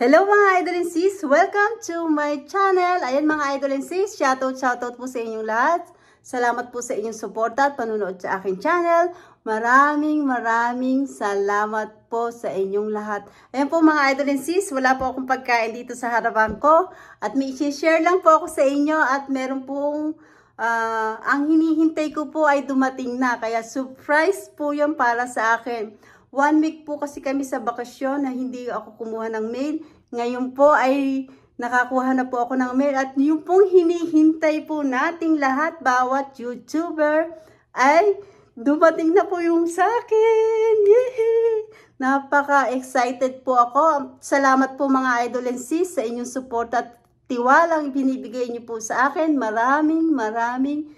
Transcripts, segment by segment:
Hello mga idol and sis! Welcome to my channel! Ayan mga idol and sis, shoutout shoutout po sa inyong lahat. Salamat po sa inyong suporta at panunood sa aking channel. Maraming maraming salamat po sa inyong lahat. Ayan po mga idol and sis, wala po akong pagkain dito sa harapan ko. At may share lang po ako sa inyo at meron pong uh, ang hinihintay ko po ay dumating na. Kaya surprise po yun para sa akin. One week po kasi kami sa bakasyon na hindi ako kumuha ng mail. Ngayon po ay nakakuha na po ako ng mail at yung pong hinihintay po nating lahat, bawat YouTuber, ay dumating na po yung sa akin. Yehey! Napaka-excited po ako. Salamat po mga idol and sis sa inyong support at tiwalang binibigay niyo po sa akin. Maraming maraming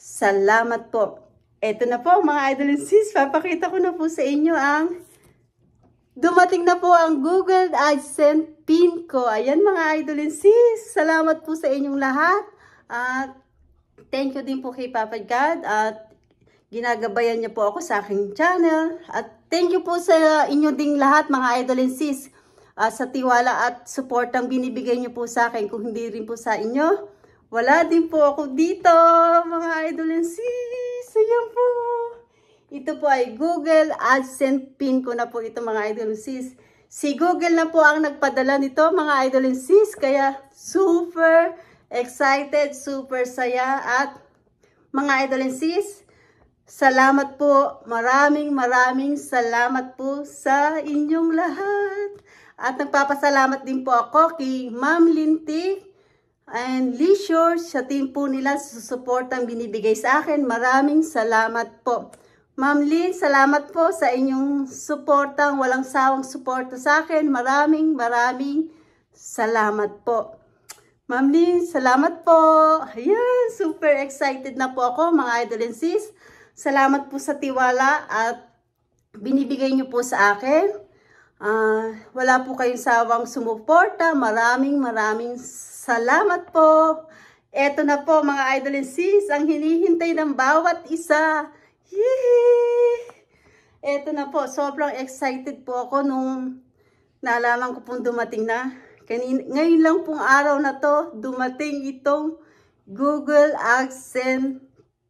salamat po. Eto na po mga idol and sis, papakita ko na po sa inyo ang dumating na po ang Google AdSense pin ko. Ayan mga idol and sis, salamat po sa inyong lahat. At thank you din po kay Papa God at ginagabayan niya po ako sa aking channel. At thank you po sa inyo ding lahat mga idol and sis uh, sa tiwala at suportang binibigay niyo po sa akin. Kung hindi rin po sa inyo, wala din po ako dito mga idol and sis. So, po. Ito po ay Google AdSense pin ko na po ito mga idol sis. Si Google na po ang nagpadala nito mga idol sis. Kaya super excited, super saya at mga idol sis, salamat po. Maraming maraming salamat po sa inyong lahat. At nagpapasalamat din po ako kay Ma'am Lintik and leisure sa team po nila sa susuportang binibigay sa akin. Maraming salamat po. Ma'am Lynn, salamat po sa inyong suportang walang sawang suporta sa akin. Maraming maraming salamat po. Ma'am Lynn, salamat po. Ayan, super excited na po ako mga idol and sis. Salamat po sa tiwala at binibigay niyo po sa akin. Uh, wala po kayong sawang sumuporta. Maraming maraming salamat po. Eto na po mga idol and sis, ang hinihintay ng bawat isa. Yee! Eto na po, sobrang excited po ako nung naalaman ko pong dumating na. Kanin ngayon lang pong araw na to, dumating itong Google Accent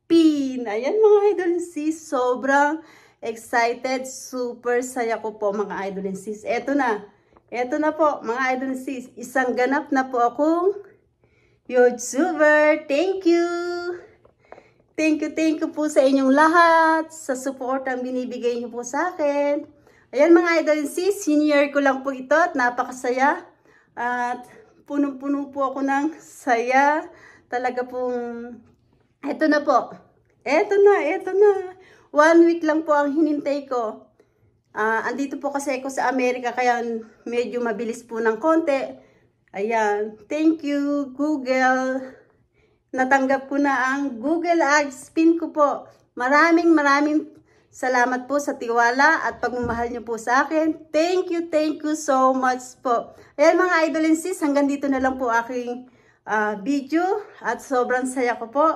Pin. Ayan mga idol and sis, sobrang Excited, super saya ko po mga idol sis. Eto na, eto na po mga idol sis. Isang ganap na po akong YouTuber. Thank you! Thank you, thank you po sa inyong lahat, sa support ang binibigay niyo po sa akin. Ayan mga idol sis, senior ko lang po ito at napakasaya. At punong-puno po ako ng saya. Talaga pong, eto na po. Eto na, eto na. One week lang po ang hinintay ko. Uh, andito po kasi ako sa Amerika kaya medyo mabilis po ng konti. Ayan. Thank you Google. Natanggap ko na ang Google Ads pin ko po. Maraming maraming salamat po sa tiwala at pagmamahal niyo po sa akin. Thank you, thank you so much po. Ayan mga idol and sis, hanggang dito na lang po aking uh, video at sobrang saya ko po.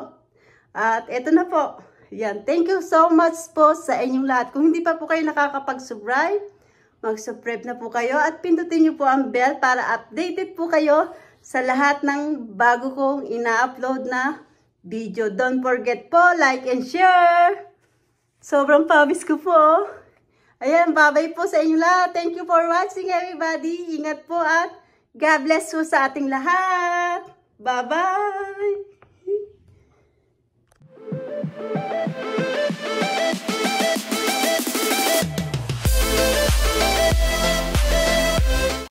At eto na po. Yan. Thank you so much po sa inyong lahat. Kung hindi pa po kayo nakakapag-subscribe, mag-subscribe na po kayo at pindutin niyo po ang bell para updated po kayo sa lahat ng bago kong ina-upload na video. Don't forget po, like and share! Sobrang pawis ko po. Ayan, babay po sa inyo lahat. Thank you for watching everybody. Ingat po at God bless po sa ating lahat. Bye-bye!